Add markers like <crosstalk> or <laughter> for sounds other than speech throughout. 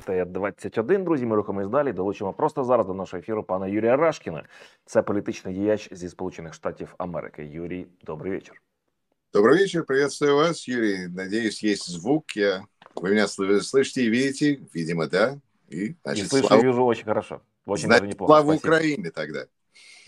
ТЕ-21. Друзі, ми рухаємось далі. Долучимо просто зараз до нашого ефіру пана Юрія Рашкіна. Це політичний діяч зі Сполучених Штатів Америки. Юрій, добрий вечір. Добрый вечер, приветствую вас, Юрий. Надеюсь, есть звук. Я... Вы меня слышите и видите? Видимо, да. И, значит, и слышу слава... вижу очень хорошо. Очень значит, даже неплохо. Слава Спасибо. Украине тогда.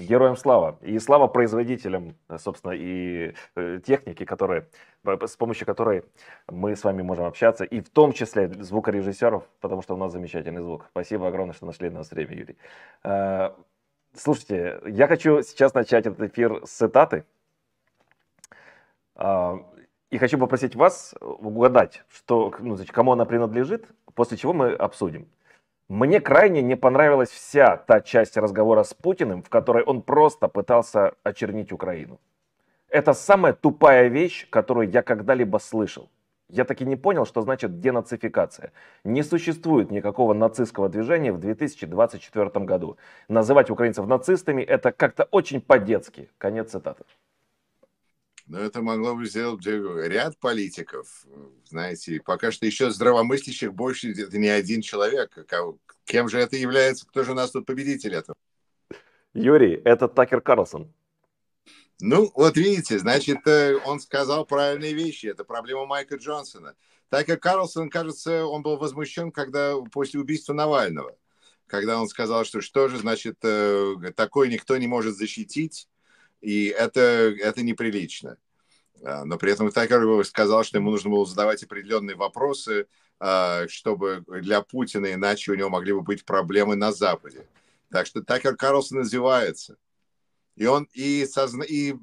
Героям слава. И слава производителям, э, собственно, и э, техники, которые, с помощью которой мы с вами можем общаться, и в том числе звукорежиссеров, потому что у нас замечательный звук. Спасибо огромное, что нашли на нас время, Юрий. Э, слушайте, я хочу сейчас начать этот эфир с цитаты. И хочу попросить вас угадать, что, ну, значит, кому она принадлежит, после чего мы обсудим. Мне крайне не понравилась вся та часть разговора с Путиным, в которой он просто пытался очернить Украину. Это самая тупая вещь, которую я когда-либо слышал. Я таки не понял, что значит денацификация. Не существует никакого нацистского движения в 2024 году. Называть украинцев нацистами – это как-то очень по-детски. Конец цитаты. Но это могло бы сделать э, ряд политиков, э, знаете, пока что еще здравомыслящих больше это не один человек. А кем же это является? Кто же у нас тут победитель этого? Юрий, это Такер Карлсон. Ну, вот видите, значит, э, он сказал правильные вещи. Это проблема Майка Джонсона. Такер Карлсон, кажется, он был возмущен, когда после убийства Навального, когда он сказал, что что же, значит, такой никто не может защитить, и это, это неприлично. А, но при этом Тайкер сказал, что ему нужно было задавать определенные вопросы, а, чтобы для Путина, иначе у него могли бы быть проблемы на Западе. Так что Такер Карлсон называется, И он и, созна... и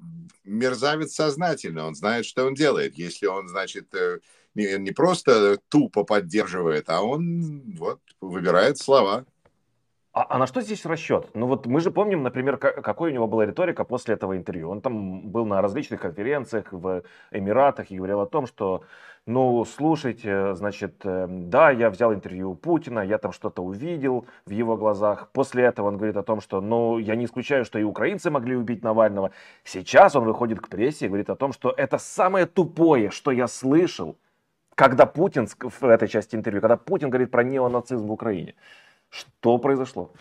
мерзавец сознательно, он знает, что он делает. Если он, значит, э, не, не просто тупо поддерживает, а он вот выбирает слова. А, а на что здесь расчет? Ну вот мы же помним, например, как, какой у него была риторика после этого интервью. Он там был на различных конференциях в Эмиратах и говорил о том, что, ну, слушайте, значит, э, да, я взял интервью у Путина, я там что-то увидел в его глазах. После этого он говорит о том, что, ну, я не исключаю, что и украинцы могли убить Навального. Сейчас он выходит к прессе и говорит о том, что это самое тупое, что я слышал, когда Путин в этой части интервью, когда Путин говорит про неонацизм в Украине. Что произошло?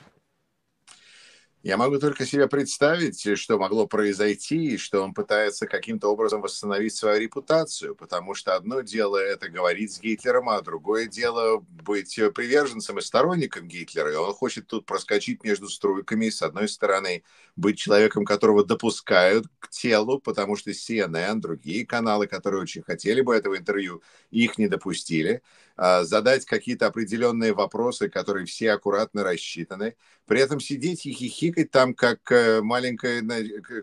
Я могу только себе представить, что могло произойти, и что он пытается каким-то образом восстановить свою репутацию, потому что одно дело это говорить с Гитлером, а другое дело быть приверженцем и сторонником Гитлера. И он хочет тут проскочить между струйками, и, с одной стороны, быть человеком, которого допускают к телу, потому что CNN, другие каналы, которые очень хотели бы этого интервью, их не допустили. А, задать какие-то определенные вопросы, которые все аккуратно рассчитаны, при этом сидеть и хихикать там, как э, маленькая...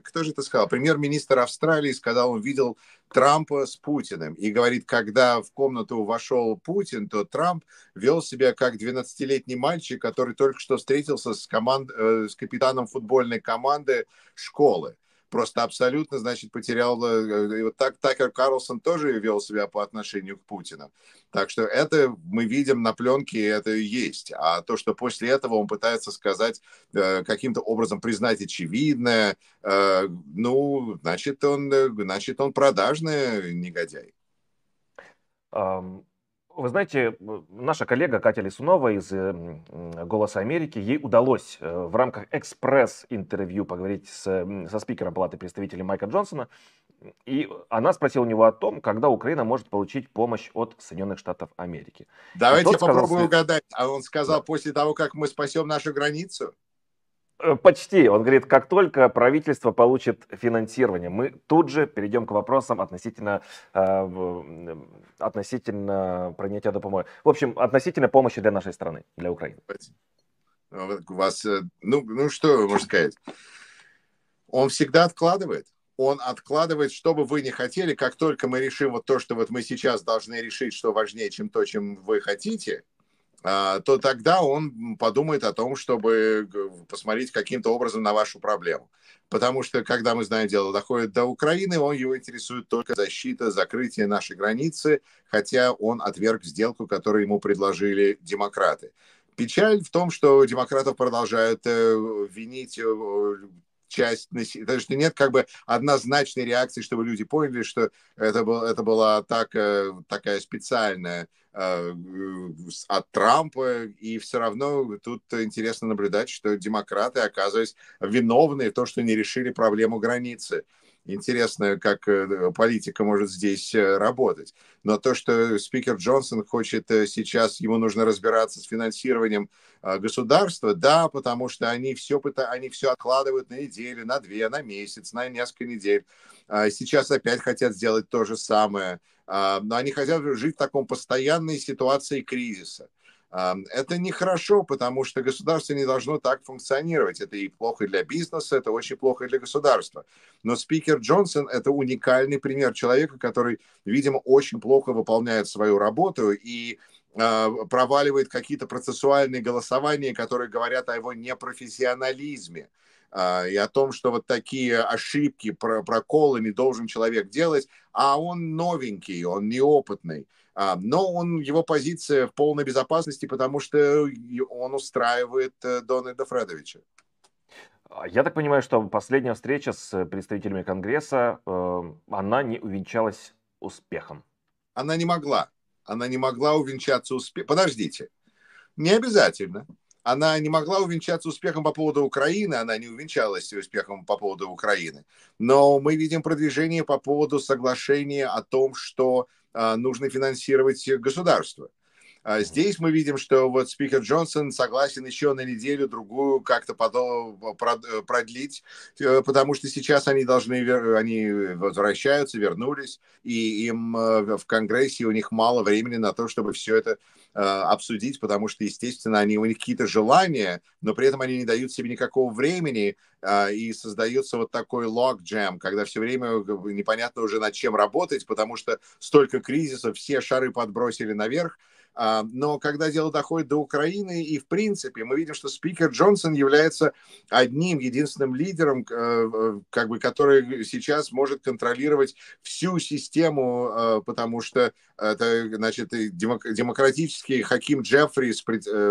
Кто же это сказал? Премьер-министр Австралии сказал, он видел Трампа с Путиным и говорит, когда в комнату вошел Путин, то Трамп вел себя как 12-летний мальчик, который только что встретился с, команд... Э, с капитаном футбольной команды школы просто абсолютно, значит, потерял... Э, э, и вот так Такер Карлсон тоже вел себя по отношению к Путину. Так что это мы видим на пленке, и это и есть. А то, что после этого он пытается сказать, э, каким-то образом признать очевидное, ну, значит, он, значит, он продажный негодяй. Вы знаете, наша коллега Катя Лисунова из эм, «Голоса Америки», ей удалось э, в рамках экспресс-интервью поговорить с, со спикером Палаты представителей Майка Джонсона. И она спросила у него о том, когда Украина может получить помощь от Соединенных Штатов Америки. Давайте попробуем сказал... угадать. А он сказал, да. после того, как мы спасем нашу границу? Э, почти. Он говорит, как только правительство получит финансирование, мы тут же перейдем к вопросам относительно, э, относительно принятия допомоги. В общем, относительно помощи для нашей страны, для Украины. У Вас, э, ну, ну что можно сказать? Он всегда откладывает. Он откладывает, что бы вы ни хотели, как только мы решим вот то, что вот мы сейчас должны решить, что важнее, чем то, чем вы хотите, а, то тогда он подумает о том, чтобы посмотреть каким-то образом на вашу проблему. Потому что, когда мы знаем дело, доходит до Украины, он его интересует только защита, закрытие нашей границы, хотя он отверг сделку, которую ему предложили демократы. Печаль в том, что демократов продолжают э, винить э, часть населения. Потому что нет как бы однозначной реакции, чтобы люди поняли, что это, был, это была атака э, такая специальная э, от Трампа, и все равно тут интересно наблюдать, что демократы оказываются виновны в том, что не решили проблему границы. Интересно, как э, политика может здесь э, работать. Но то, что спикер Джонсон хочет э, сейчас, ему нужно разбираться с финансированием государства, да, потому что они все, они все откладывают на неделю, на две, на месяц, на несколько недель. А сейчас опять хотят сделать то же самое. А, но они хотят жить в таком постоянной ситуации кризиса. Это нехорошо, потому что государство не должно так функционировать. Это и плохо для бизнеса, это очень плохо для государства. Но спикер Джонсон – это уникальный пример человека, который, видимо, очень плохо выполняет свою работу и а, проваливает какие-то процессуальные голосования, которые говорят о его непрофессионализме. А, и о том, что вот такие ошибки, проколы не должен человек делать, а он новенький, он неопытный. А, но он, его позиция в полной безопасности, потому что он устраивает э, Дональда Фредовича. А, я так понимаю, что последняя встреча с представителями Конгресса, э, она не увенчалась успехом. Она не могла. Она не могла увенчаться успехом. Подождите. Не обязательно она не могла увенчаться успехом по поводу Украины, она не увенчалась успехом по поводу Украины. Но мы видим продвижение по поводу соглашения о том, что а, нужно финансировать государство. А здесь мы видим, что вот спикер Джонсон согласен еще на неделю-другую как-то э, э, продлить, э, потому что сейчас они должны, они возвращаются, вернулись, и им в Конгрессе у них мало времени на то, чтобы все это обсудить, потому что, естественно, они, у них какие-то желания, но при этом они не дают себе никакого времени, а, и создается вот такой лог-джем, когда все время непонятно уже над чем работать, потому что столько кризисов, все шары подбросили наверх, а, но когда дело доходит до Украины, и в принципе мы видим, что спикер Джонсон является одним, единственным лидером, э, э, как бы, который сейчас может контролировать всю систему, э, потому что это, значит, демократический Хаким Джеффрис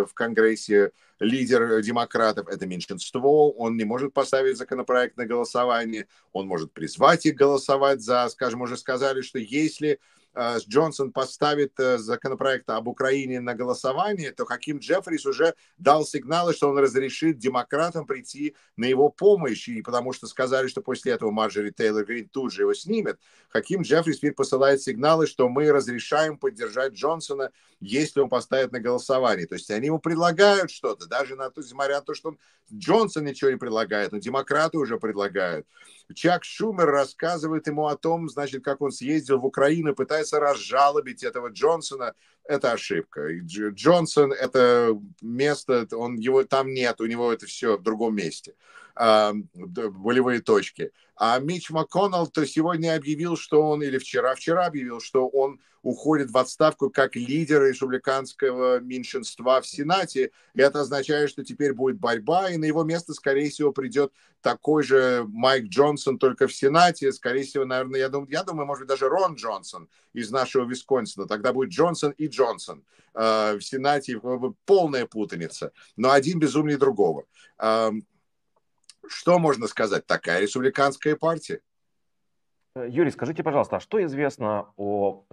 в Конгрессе лидер демократов, это меньшинство, он не может поставить законопроект на голосование, он может призвать их голосовать за, скажем, уже сказали, что если Э, Джонсон поставит э, законопроект об Украине на голосование, то Хаким Джеффрис уже дал сигналы, что он разрешит демократам прийти на его помощь, и потому что сказали, что после этого Марджори Тейлор Грин тут же его снимет. Хаким Джеффрис теперь посылает сигналы, что мы разрешаем поддержать Джонсона, если он поставит на голосование. То есть они ему предлагают что-то, даже на то, несмотря на то, что он, Джонсон ничего не предлагает, но демократы уже предлагают. Чак Шумер рассказывает ему о том, значит, как он съездил в Украину, пытается разжалобить этого Джонсона. Это ошибка. Джонсон – это место, он, его там нет, у него это все в другом месте э, болевые точки. А Мич МакКоннелл то сегодня объявил, что он, или вчера, вчера объявил, что он уходит в отставку как лидер республиканского меньшинства в Сенате. И это означает, что теперь будет борьба, и на его место, скорее всего, придет такой же Майк Джонсон, только в Сенате. Скорее всего, наверное, я думаю, я думаю, может быть, даже Рон Джонсон из нашего Висконсина. Тогда будет Джонсон и Джонсон э, в Сенате. Полная путаница. Но один безумнее другого. Эм, что можно сказать? Такая республиканская партия. Юрий, скажите, пожалуйста, а что известно о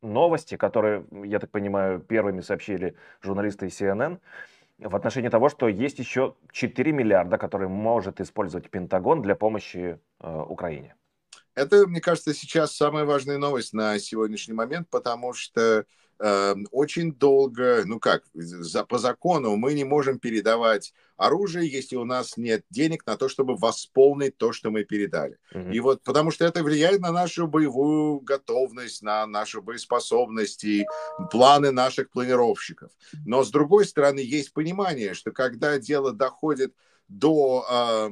новости, которые, я так понимаю, первыми сообщили журналисты CNN, в отношении того, что есть еще 4 миллиарда, которые может использовать Пентагон для помощи э, Украине. Это, мне кажется, сейчас самая важная новость на сегодняшний момент, потому что Эм, очень долго, ну как, за, по закону мы не можем передавать оружие, если у нас нет денег на то, чтобы восполнить то, что мы передали. Mm-hmm. И вот потому что это влияет на нашу боевую готовность, на нашу боеспособность и планы наших планировщиков. Но с другой стороны, есть понимание, что когда дело доходит до... Э,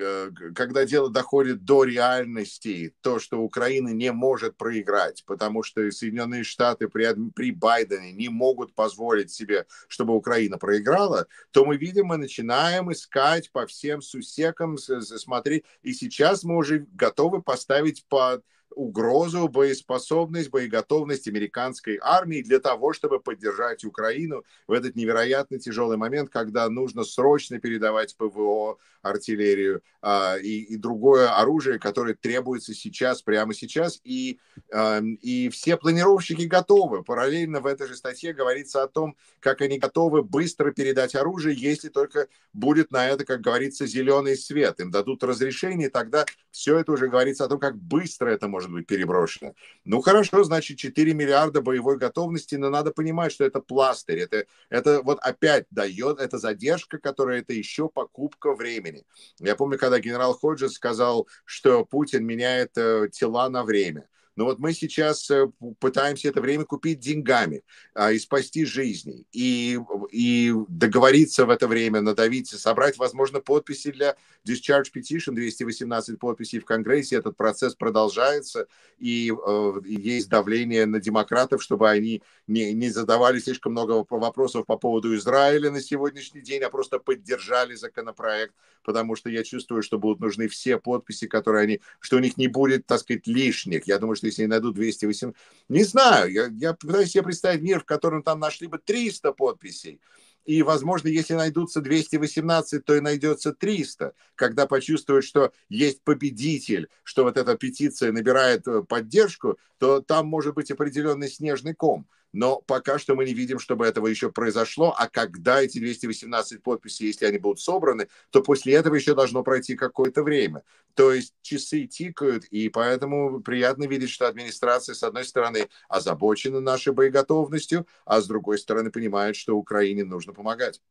Э, когда дело доходит до реальности, то, что Украина не может проиграть, потому что Соединенные Штаты при, при Байдене не могут позволить себе, чтобы Украина проиграла, то мы видим мы начинаем искать по всем сусекам, смотреть. И сейчас мы уже готовы поставить под угрозу, боеспособность, боеготовность американской армии для того, чтобы поддержать Украину в этот невероятно тяжелый момент, когда нужно срочно передавать ПВО, артиллерию э, и, и другое оружие, которое требуется сейчас, прямо сейчас. И, э, и все планировщики готовы. Параллельно в этой же статье говорится о том, как они готовы быстро передать оружие, если только будет на это, как говорится, зеленый свет. Им дадут разрешение, и тогда все это уже говорится о том, как быстро это может может быть переброшено. Ну хорошо, значит 4 миллиарда боевой готовности, но надо понимать, что это пластырь, это, это вот опять дает, это задержка, которая это еще покупка времени. Я помню, когда генерал Ходжес сказал, что Путин меняет э, тела на время. Но вот мы сейчас э, пытаемся это время купить деньгами а, и спасти жизни, и, и договориться в это время, надавить, собрать, возможно, подписи для Discharge Petition, 218 подписей в Конгрессе. Этот процесс продолжается, и э, есть давление на демократов, чтобы они не, не задавали слишком много вопросов по поводу Израиля на сегодняшний день, а просто поддержали законопроект, потому что я чувствую, что будут нужны все подписи, которые они, что у них не будет, так сказать, лишних. Я думаю, что что если они найдут 218... Не знаю, я, я пытаюсь себе представить мир, в котором там нашли бы 300 подписей. И, возможно, если найдутся 218, то и найдется 300, когда почувствуют, что есть победитель, что вот эта петиция набирает э, поддержку, то там может быть определенный снежный ком но пока что мы не видим, чтобы этого еще произошло, а когда эти 218 подписей, если они будут собраны, то после этого еще должно пройти какое-то время. То есть часы тикают, и поэтому приятно видеть, что администрация, с одной стороны, озабочена нашей боеготовностью, а с другой стороны, понимает, что Украине нужно помогать.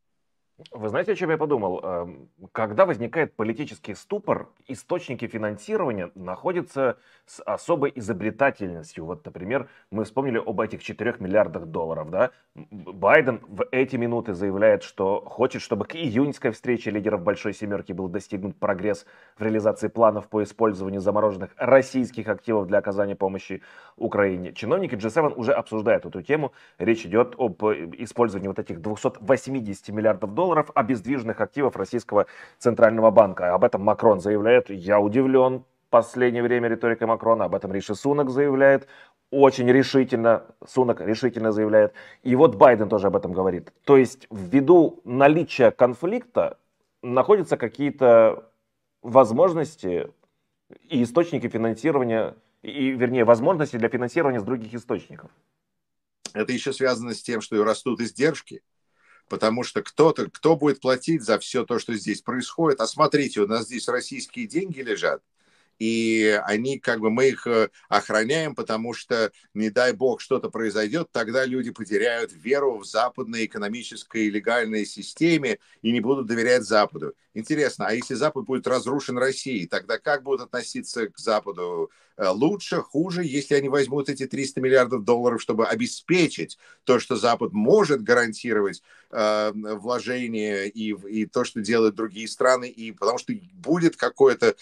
Вы знаете, о чем я подумал? Эм, когда возникает политический ступор, источники финансирования находятся с особой изобретательностью. Вот, например, мы вспомнили об этих 4 миллиардах долларов. Да? Байден в эти минуты заявляет, что хочет, чтобы к июньской встрече лидеров Большой Семерки был достигнут прогресс в реализации планов по использованию замороженных российских активов для оказания помощи Украине. Чиновники G7 уже обсуждают эту тему. Речь идет об э, использовании вот этих 280 миллиардов долларов долларов обездвиженных активов Российского Центрального банка. Об этом Макрон заявляет. Я удивлен последнее время риторикой Макрона. Об этом Риши Сунок заявляет очень решительно, Сунок решительно заявляет. И вот Байден тоже об этом говорит. То есть ввиду наличия конфликта находятся какие-то возможности и источники финансирования, и, вернее, возможности для финансирования с других источников. Это еще связано с тем, что растут издержки потому что кто-то, кто будет платить за все то, что здесь происходит. А смотрите, у нас здесь российские деньги лежат, и они как бы мы их э, охраняем, потому что, не дай бог, что-то произойдет, тогда люди потеряют веру в западной экономической и легальной системе и не будут доверять Западу. Интересно, а если Запад будет разрушен Россией, тогда как будут относиться к Западу Э, лучше, хуже, если они возьмут эти 300 миллиардов долларов, чтобы обеспечить то, что Запад может гарантировать э, вложение и, и то, что делают другие страны, и потому что будет какое-то э,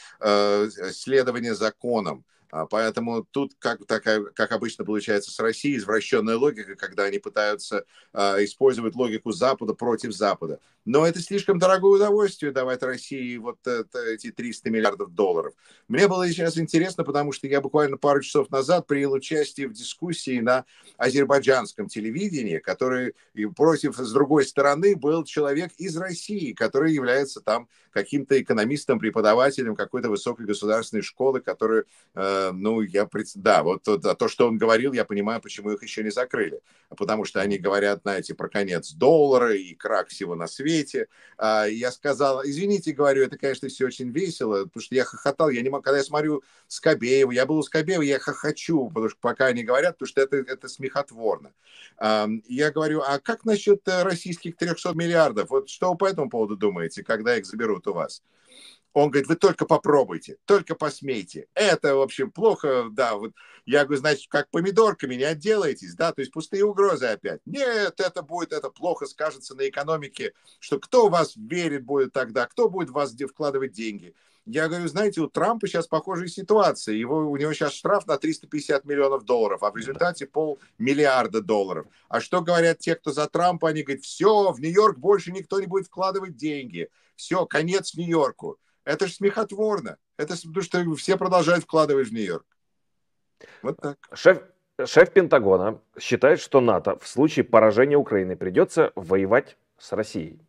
э следование законам а, поэтому тут, как, такая, как обычно получается с Россией, извращенная логика, когда они пытаются э, использовать логику Запада против Запада. Но это слишком дорогое удовольствие давать России вот это, эти 300 миллиардов долларов. Мне было сейчас интересно, потому что я буквально пару часов назад принял участие в дискуссии на азербайджанском телевидении, который против, с другой стороны, был человек из России, который является там каким-то экономистом, преподавателем какой-то высокой государственной школы, которую э, Э, ну, я... пред Да, вот то, то, что он говорил, я понимаю, почему их еще не закрыли. Потому что они говорят, знаете, про конец доллара и крах всего на свете. А, я сказал, извините, говорю, это, конечно, все очень весело, потому что я хохотал, я не могу... Когда я смотрю Скобеева, я был у Скобеева, я хохочу, потому что пока они говорят, потому что это, это смехотворно. А, я говорю, а как насчет э, российских 300 миллиардов? Вот что вы по этому поводу думаете, когда их заберут у вас? Он говорит, вы только попробуйте, только посмейте. Это, в общем, плохо, да. Вот я говорю, значит, как помидорками не отделаетесь, да, то есть пустые угрозы опять. Нет, это будет, это плохо скажется на экономике, что кто у вас верит будет тогда, кто будет в вас вкладывать деньги. Я говорю, знаете, у Трампа сейчас похожая ситуация. Его, у него сейчас штраф на 350 миллионов долларов, а в результате полмиллиарда долларов. А что говорят те, кто за Трампа? Они говорят, все, в Нью-Йорк больше никто не будет вкладывать деньги. Все, конец Нью-Йорку. Это же смехотворно. Это потому что все продолжают вкладывать в Нью-Йорк. Вот так. Шеф, шеф Пентагона считает, что НАТО в случае поражения Украины придется воевать с Россией.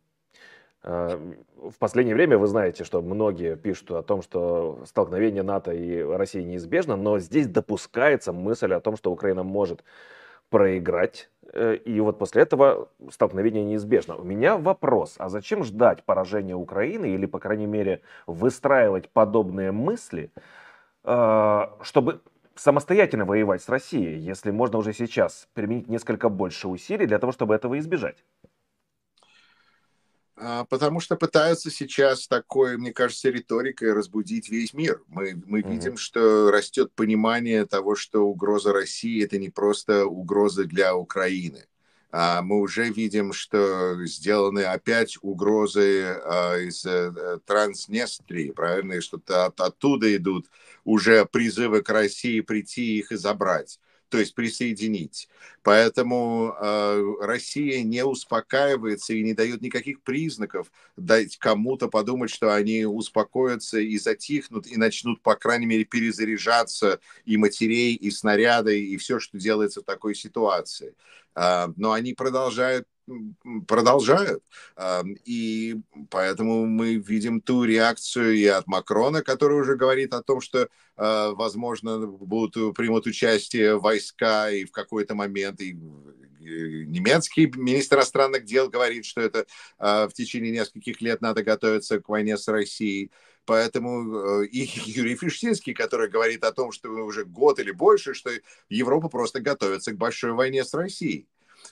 Э, в последнее время вы знаете, что многие пишут о том, что столкновение НАТО и России неизбежно, но здесь допускается мысль о том, что Украина может проиграть Э, и вот после этого столкновение неизбежно. У меня вопрос, а зачем ждать поражения Украины или, по крайней мере, выстраивать подобные мысли, э, чтобы самостоятельно воевать с Россией, если можно уже сейчас применить несколько больше усилий для того, чтобы этого избежать? А, потому что пытаются сейчас такой, мне кажется, риторикой разбудить весь мир. Мы, мы mm-hmm. видим, что растет понимание того, что угроза России это не просто угроза для Украины. А мы уже видим, что сделаны опять угрозы а, из а, Транснестрии, правильно, что-то от, оттуда идут уже призывы к России прийти их и забрать то есть присоединить. Поэтому э, Россия не успокаивается и не дает никаких признаков дать кому-то подумать, что они успокоятся и затихнут, и начнут, по крайней мере, перезаряжаться и матерей, и снаряды, и все, что делается в такой ситуации. Э, но они продолжают продолжают. И поэтому мы видим ту реакцию и от Макрона, который уже говорит о том, что, а, возможно, будут, примут участие войска и в какой-то момент, и немецкий министр иностранных дел говорит, что это а, в течение нескольких лет надо готовиться к войне с Россией. Поэтому э, и <laughs> Юрий Фиштинский, который говорит о том, что уже год или больше, что Европа просто готовится к большой войне с Россией.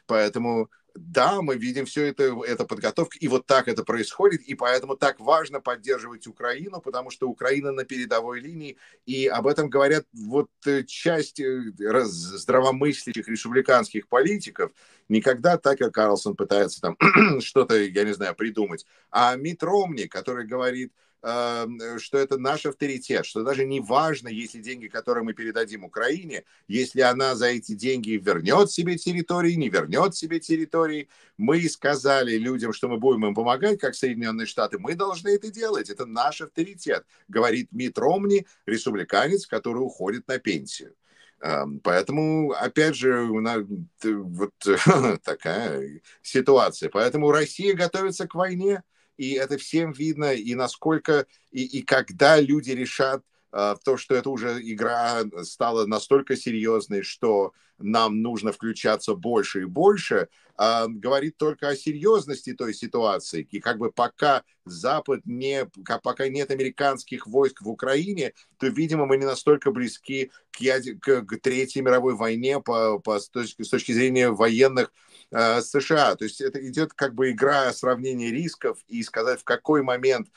Поэтому да, мы видим все это, это подготовка, и вот так это происходит, и поэтому так важно поддерживать Украину, потому что Украина на передовой линии, и об этом говорят вот э, часть э, здравомыслящих республиканских политиков, никогда так, как Карлсон пытается там <clears throat> что-то, я не знаю, придумать, а Митромни, который говорит, Эм, э, что это наш авторитет, что даже не важно, если деньги, которые мы передадим Украине, если она за эти деньги вернет себе территории, не вернет себе территории. Мы сказали людям, что мы будем им помогать, как Соединенные Штаты. Мы должны это делать. Это наш авторитет, говорит Мит Ромни, республиканец, который уходит на пенсию. Эм, поэтому, опять же, у нас вот <laughs> такая ситуация. Поэтому Россия готовится к войне и это всем видно, и насколько, и, и когда люди решат а, то, что это уже игра стала настолько серьезной, что нам нужно включаться больше и больше, а, говорит только о серьезности той ситуации. И как бы пока Запад не, пока нет американских войск в Украине, то, видимо, мы не настолько близки к, яд... к Третьей мировой войне по, по, с, точки, с точки зрения военных э, США. То есть это идет как бы игра сравнения рисков и сказать, в какой момент э,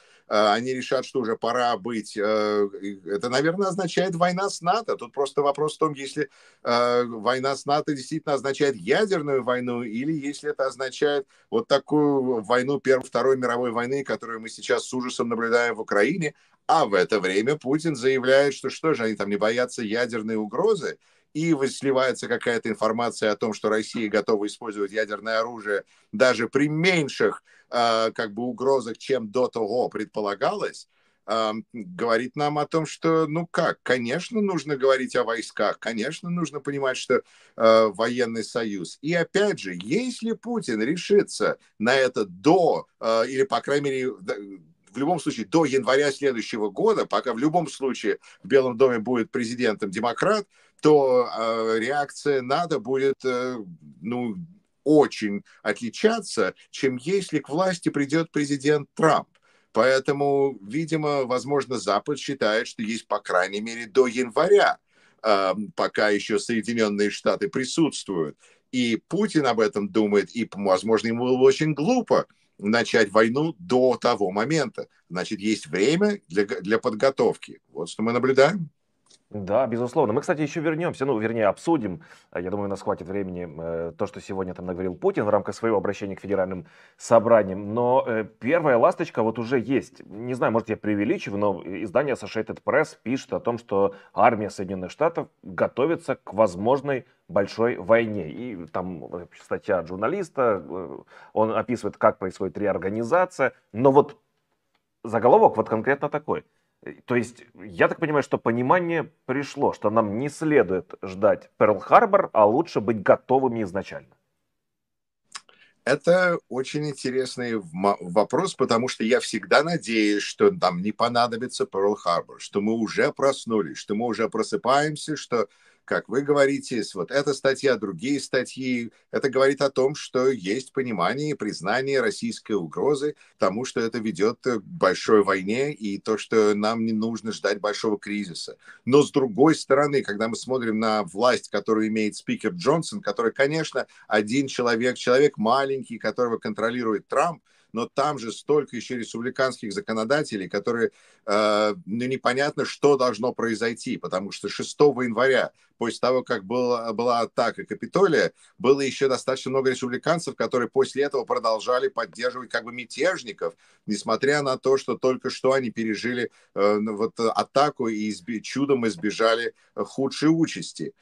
они решат, что уже пора быть. Э, это, наверное, означает война с НАТО. Тут просто вопрос в том, если э, война война с НАТО действительно означает ядерную войну, или если это означает вот такую войну Первой, Второй мировой войны, которую мы сейчас с ужасом наблюдаем в Украине, а в это время Путин заявляет, что что же, они там не боятся ядерной угрозы, и сливается какая-то информация о том, что Россия готова использовать ядерное оружие даже при меньших э, как бы угрозах, чем до того предполагалось, говорит нам о том, что, ну как, конечно, нужно говорить о войсках, конечно, нужно понимать, что э, военный союз. И опять же, если Путин решится на это до, э, или, по крайней мере, в э, любом случае до января следующего года, пока в любом случае в Белом доме будет президентом демократ, то э, реакция НАТО будет, э, ну, очень отличаться, чем если к власти придет президент Трамп. Поэтому, видимо, возможно, Запад считает, что есть, по крайней мере, до января, пока еще Соединенные Штаты присутствуют. И Путин об этом думает, и, возможно, ему было очень глупо начать войну до того момента. Значит, есть время для, для подготовки. Вот что мы наблюдаем. Да, безусловно. Мы, кстати, еще вернемся, ну, вернее, обсудим, а, я думаю, у нас хватит времени, э, то, что сегодня там наговорил Путин в рамках своего обращения к федеральным собраниям. Но э, первая ласточка вот уже есть. Не знаю, может, я преувеличиваю, но издание Associated Press пишет о том, что армия Соединенных Штатов готовится к возможной большой войне. И там статья от журналиста, э, он описывает, как происходит реорганизация. Но вот заголовок вот конкретно такой – то есть, я так понимаю, что понимание пришло, что нам не следует ждать Перл-Харбор, а лучше быть готовыми изначально. Это очень интересный вопрос, потому что я всегда надеюсь, что нам не понадобится Перл-Харбор, что мы уже проснулись, что мы уже просыпаемся, что как вы говорите, вот эта статья, другие статьи. Это говорит о том, что есть понимание и признание российской угрозы тому, что это ведет к большой войне и то, что нам не нужно ждать большого кризиса. Но с другой стороны, когда мы смотрим на власть, которую имеет спикер Джонсон, который, конечно, один человек, человек маленький, которого контролирует Трамп, но там же столько еще республиканских законодателей, которые, э, ну, непонятно, что должно произойти, потому что 6 января, после того, как был, была атака Капитолия, было еще достаточно много республиканцев, которые после этого продолжали поддерживать как бы мятежников, несмотря на то, что только что они пережили э, вот атаку и изби- чудом избежали э, худшей участи.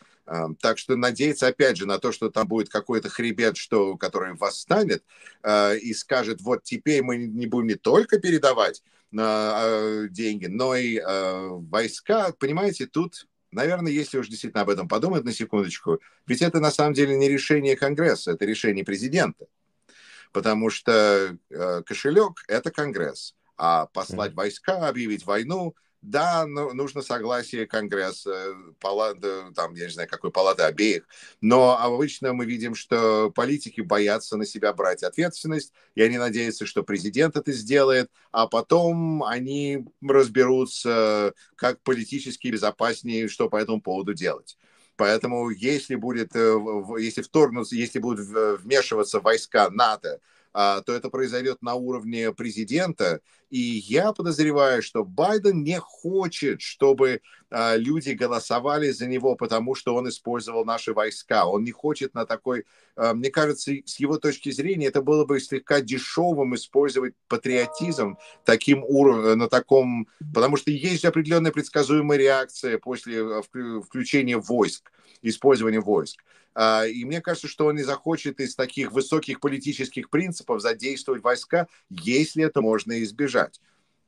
Так что надеяться, опять же, на то, что там будет какой-то хребет, что, который восстанет а, и скажет, вот теперь мы не будем не только передавать а, а, деньги, но и войска. Понимаете, тут Наверное, если уж действительно об этом подумать на секундочку, ведь это на самом деле не решение Конгресса, это решение президента. Потому что кошелек – это Конгресс, а послать войска, объявить войну да, ну, нужно согласие Конгресса, палаты, там, я не знаю, какой палаты, обеих. Но обычно мы видим, что политики боятся на себя брать ответственность, и они надеются, что президент это сделает, а потом они разберутся, как политически безопаснее, что по этому поводу делать. Поэтому если будет, э, если вторгнутся, если будут вмешиваться войска НАТО а, то это произойдет на уровне президента. И я подозреваю, что Байден не хочет, чтобы а, люди голосовали за него, потому что он использовал наши войска. Он не хочет на такой... А, мне кажется, с его точки зрения, это было бы слегка дешевым использовать патриотизм таким уров... на таком... Потому что есть определенная предсказуемая реакция после включения войск использования войск. А, и мне кажется, что он не захочет из таких высоких политических принципов задействовать войска, если это можно избежать.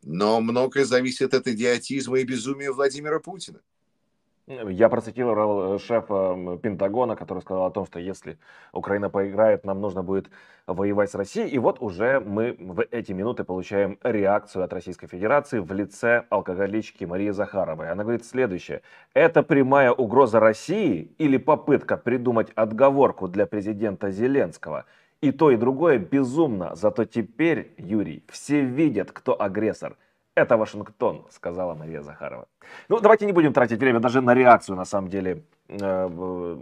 Но многое зависит от идиотизма и безумия Владимира Путина. Я процитировал э, шефа Пентагона, который сказал о том, что если Украина поиграет, нам нужно будет воевать с Россией. И вот уже мы в эти минуты получаем реакцию от Российской Федерации в лице алкоголички Марии Захаровой. Она говорит следующее. Это прямая угроза России или попытка придумать отговорку для президента Зеленского? И то, и другое безумно. Зато теперь, Юрий, все видят, кто агрессор – это Вашингтон, сказала Мария Захарова. Ну, давайте не будем тратить время даже на реакцию, на самом деле, э,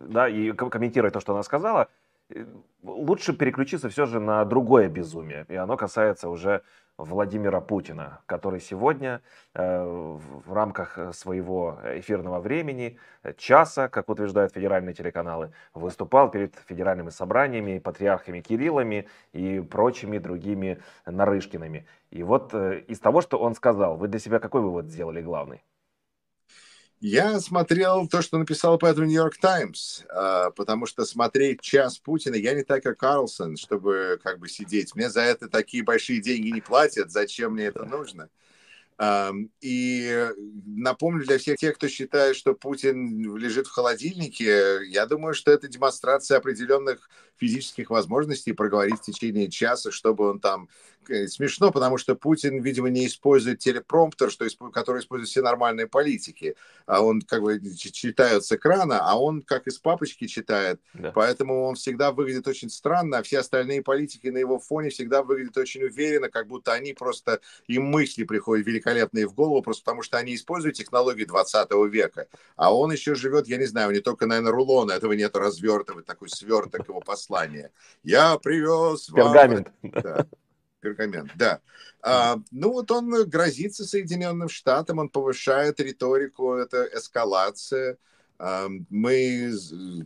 да, и комментировать то, что она сказала. Э, лучше переключиться все же на другое безумие, и оно касается уже Владимира Путина, который сегодня э, в рамках э, своего эфирного времени, э, часа, как утверждают федеральные телеканалы, выступал перед федеральными собраниями, патриархами Кириллами и прочими другими Нарышкиными. И вот из того, что он сказал, вы для себя какой вывод сделали главный? Я смотрел то, что написал по этому Нью-Йорк Таймс, а, потому что смотреть час Путина, я не так, как Карлсон, чтобы как бы сидеть. Мне за это такие большие деньги не платят, зачем мне это нужно? И напомню для всех тех, кто считает, что Путин лежит в холодильнике, я думаю, что это демонстрация определенных физических возможностей проговорить в течение часа, чтобы он там Э, смешно, потому что Путин, видимо, не использует телепромптер, что, который используют все нормальные политики. А он как бы читает с экрана, а он как из папочки читает. Да. Поэтому он всегда выглядит очень странно, а все остальные политики на его фоне всегда выглядят очень уверенно, как будто они просто, им мысли приходят великолепные в голову, просто потому что они используют технологии 20 века. А он еще живет, я не знаю, у него только, наверное, рулона этого нет развертывать, такой сверток его послания. Я привез вам... Пергамент. Да пергамент, да. А, ну вот он грозится Соединенным Штатам, он повышает риторику, это эскалация. А, мы,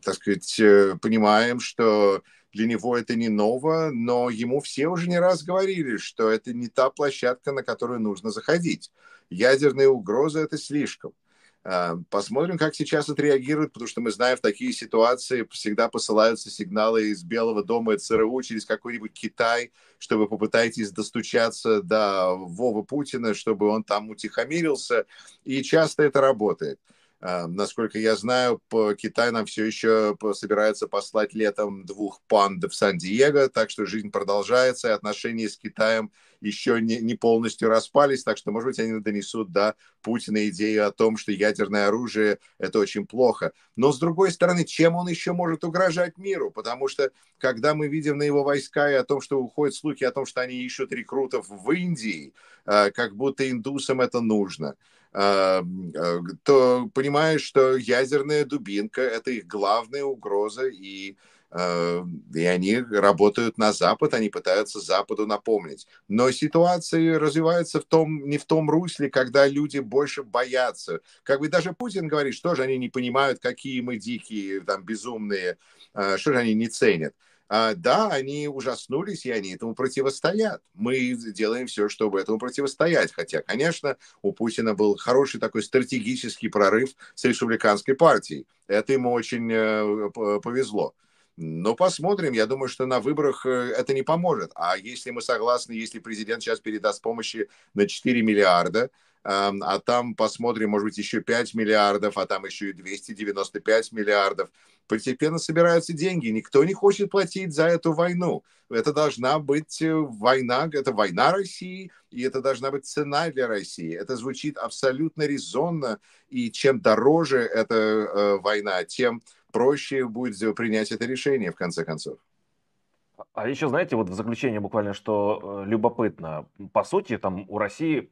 так сказать, э, понимаем, что для него это не ново, но ему все уже не раз говорили, что это не та площадка, на которую нужно заходить. Ядерные угрозы – это слишком. Э, посмотрим, как сейчас отреагируют, потому что мы знаем, в такие ситуации всегда посылаются сигналы из Белого дома и ЦРУ через какой-нибудь Китай, чтобы вы попытаетесь достучаться до Вова Путина, чтобы он там утихомирился, и часто это работает. Э, насколько я знаю, по Китай нам все еще собирается послать летом двух панд в Сан-Диего, так что жизнь продолжается, и отношения с Китаем еще не, не полностью распались, так что, может быть, они донесут до Путина идею о том, что ядерное оружие – это очень плохо. Но, с другой стороны, чем он еще может угрожать миру? Потому что, когда мы видим на его войска и о том, что уходят слухи о том, что они ищут рекрутов в Индии, э, как будто индусам это нужно – Эм, э, то понимаешь, что ядерная дубинка – это их главная угроза, и, э, и они работают на Запад, они пытаются Западу напомнить. Но ситуация развивается в том, не в том русле, когда люди больше боятся. Как бы даже Путин говорит, что же они не понимают, какие мы дикие, там, безумные, э, что же они не ценят. А, да, они ужаснулись, и они этому противостоят. Мы делаем все, чтобы этому противостоять. Хотя, конечно, у Путина был хороший такой стратегический прорыв с республиканской партией. Это ему очень э, повезло. Но посмотрим. Я думаю, что на выборах э, это не поможет. А если мы согласны, если президент сейчас передаст помощи на 4 миллиарда, эм, а там посмотрим, может быть, еще 5 миллиардов, а там еще и 295 миллиардов. Постепенно собираются деньги. Никто не хочет платить за эту войну. Это должна быть э, война, это война России, и это должна быть цена для России. Это звучит абсолютно резонно, и чем дороже эта э, война, тем проще будет принять это решение, в конце концов. А еще, знаете, вот в заключение буквально, что э, любопытно. По сути, там у России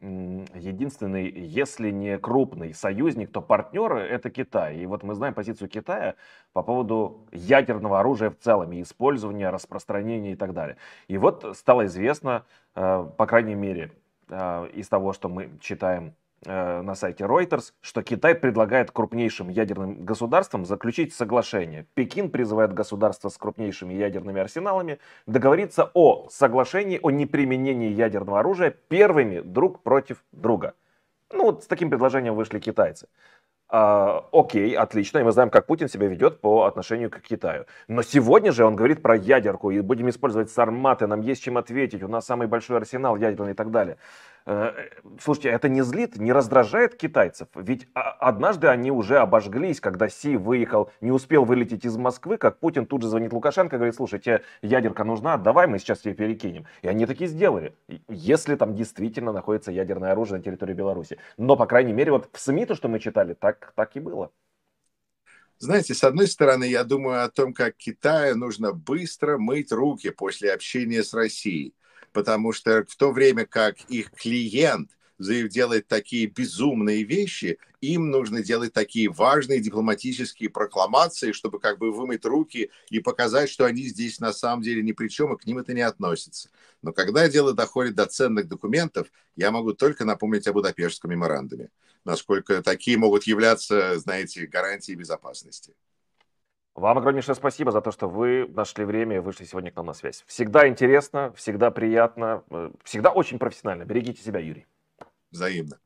единственный, если не крупный союзник, то партнер это Китай. И вот мы знаем позицию Китая по поводу ядерного оружия в целом, и использования, распространения и так далее. И вот стало известно, э, по крайней мере, э, из того, что мы читаем Э, на сайте Reuters, что Китай предлагает крупнейшим ядерным государствам заключить соглашение. Пекин призывает государства с крупнейшими ядерными арсеналами договориться о соглашении о неприменении ядерного оружия первыми друг против друга. Ну вот с таким предложением вышли китайцы. А, окей, отлично, и мы знаем, как Путин себя ведет по отношению к Китаю. Но сегодня же он говорит про ядерку, и будем использовать сарматы, нам есть чем ответить, у нас самый большой арсенал ядерный и так далее. Э, слушайте, это не злит, не раздражает китайцев? Ведь однажды они уже обожглись, когда Си выехал, не успел вылететь из Москвы, как Путин тут же звонит Лукашенко и говорит, "Слушай, тебе ядерка нужна, давай мы сейчас тебе перекинем. И они такие сделали, если там действительно находится ядерное оружие на территории Беларуси. Но, по крайней мере, вот в СМИ то, что мы читали, так, так и было. Знаете, с одной стороны, я думаю о том, как Китаю нужно быстро мыть руки после общения с Россией потому что в то время как их клиент делает такие безумные вещи, им нужно делать такие важные дипломатические прокламации, чтобы как бы вымыть руки и показать, что они здесь на самом деле ни при чем, и к ним это не относится. Но когда дело доходит до ценных документов, я могу только напомнить о Будапештском меморандуме, насколько такие могут являться, знаете, гарантией безопасности. Вам огромнейшее спасибо за то, что вы нашли время и вышли сегодня к нам на связь. Всегда интересно, всегда приятно, э, всегда очень профессионально. Берегите себя, Юрий. Взаимно.